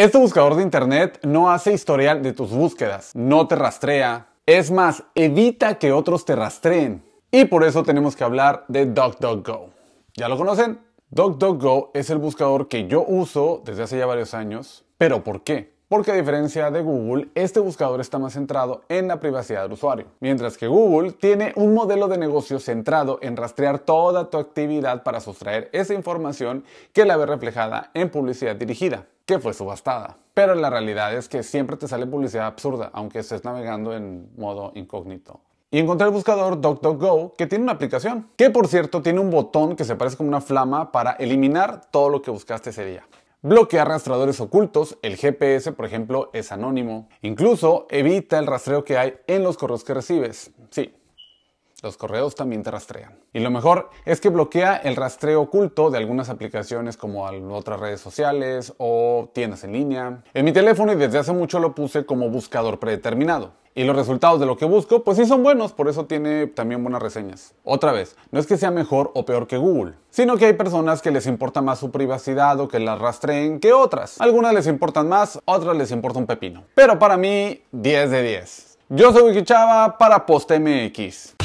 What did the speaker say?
Este buscador de Internet no hace historial de tus búsquedas, no te rastrea. Es más, evita que otros te rastreen. Y por eso tenemos que hablar de DuckDuckGo. ¿Ya lo conocen? DuckDuckGo es el buscador que yo uso desde hace ya varios años. ¿Pero por qué? Porque a diferencia de Google, este buscador está más centrado en la privacidad del usuario, mientras que Google tiene un modelo de negocio centrado en rastrear toda tu actividad para sustraer esa información que la ve reflejada en publicidad dirigida que fue subastada. Pero la realidad es que siempre te sale publicidad absurda, aunque estés navegando en modo incógnito. Y encontré el buscador DuckDuckGo, que tiene una aplicación, que por cierto tiene un botón que se parece como una flama para eliminar todo lo que buscaste ese día. Bloquear rastreadores ocultos, el GPS por ejemplo es anónimo. Incluso evita el rastreo que hay en los correos que recibes. Sí, los correos también te rastrean. Y lo mejor es que bloquea el rastreo oculto de algunas aplicaciones como otras redes sociales o tiendas en línea. En mi teléfono y desde hace mucho lo puse como buscador predeterminado. Y los resultados de lo que busco, pues sí son buenos, por eso tiene también buenas reseñas. Otra vez, no es que sea mejor o peor que Google, sino que hay personas que les importa más su privacidad o que la rastreen que otras. Algunas les importan más, otras les importa un pepino. Pero para mí, 10 de 10. Yo soy Wikichava para PostMX.